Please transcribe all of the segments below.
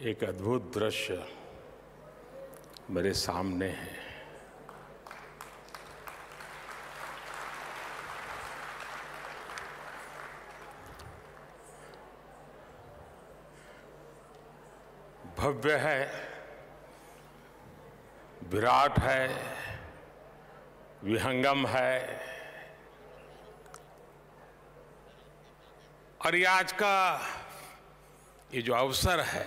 एक अद्भुत दृश्य मेरे सामने है भव्य है विराट है विहंगम है और ये आज का ये जो अवसर है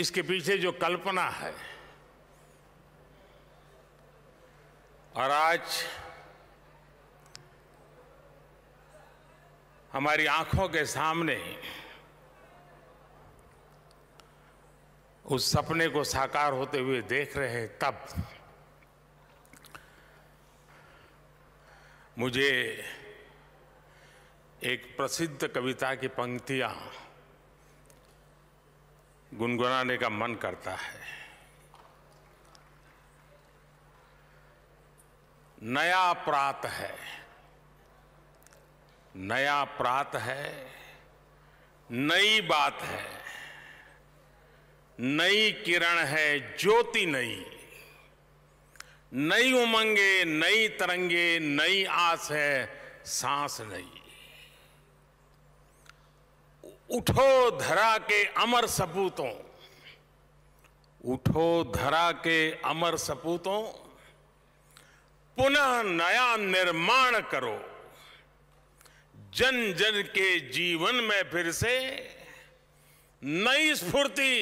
इसके पीछे जो कल्पना है और आज हमारी आंखों के सामने उस सपने को साकार होते हुए देख रहे हैं तब मुझे एक प्रसिद्ध कविता की पंक्तियां गुनगुनाने का मन करता है नया प्रात है नया प्रात है नई बात है नई किरण है ज्योति नई नई उमंगे नई तरंगे नई आस है सांस नई उठो धरा के अमर सपूतों उठो धरा के अमर सपूतों पुनः नया निर्माण करो जन जन के जीवन में फिर से नई स्फूर्ति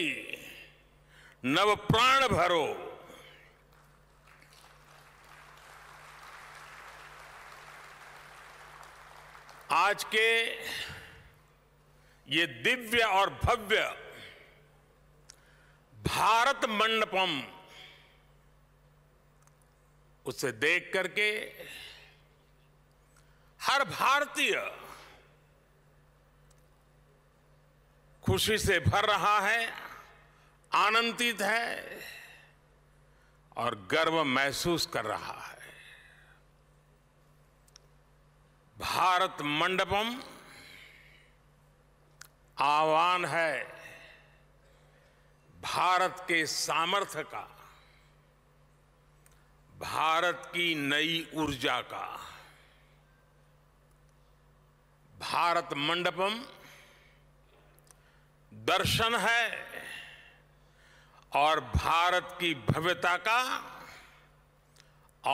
नव प्राण भरो आज के ये दिव्य और भव्य भारत मंडपम उसे देख करके हर भारतीय खुशी से भर रहा है आनंदित है और गर्व महसूस कर रहा है भारत मंडपम आह्वान है भारत के सामर्थ्य का भारत की नई ऊर्जा का भारत मंडपम दर्शन है और भारत की भव्यता का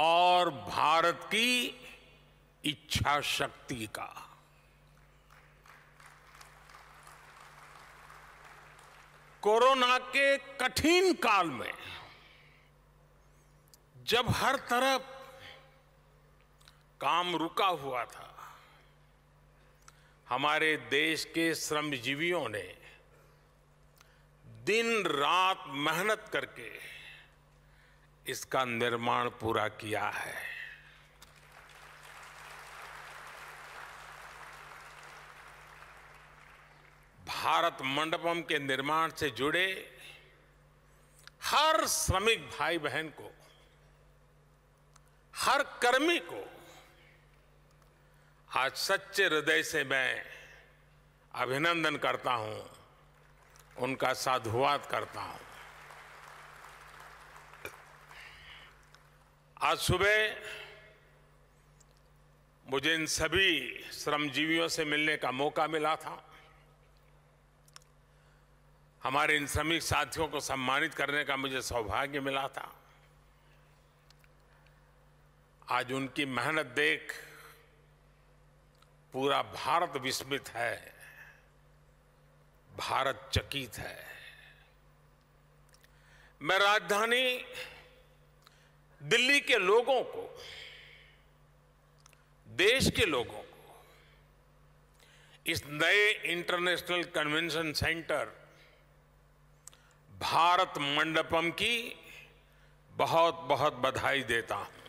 और भारत की इच्छा शक्ति का कोरोना के कठिन काल में जब हर तरफ काम रुका हुआ था हमारे देश के श्रमजीवियों ने दिन रात मेहनत करके इसका निर्माण पूरा किया है भारत मंडपम के निर्माण से जुड़े हर श्रमिक भाई बहन को हर कर्मी को आज सच्चे हृदय से मैं अभिनंदन करता हूं उनका साधुवाद करता हूं आज सुबह मुझे इन सभी श्रमजीवियों से मिलने का मौका मिला था हमारे इन श्रमिक साथियों को सम्मानित करने का मुझे सौभाग्य मिला था आज उनकी मेहनत देख पूरा भारत विस्मित है भारत चकित है मैं राजधानी दिल्ली के लोगों को देश के लोगों को इस नए international convention centre Bharat Mandapam की बहुत बहुत बधाई देता हूं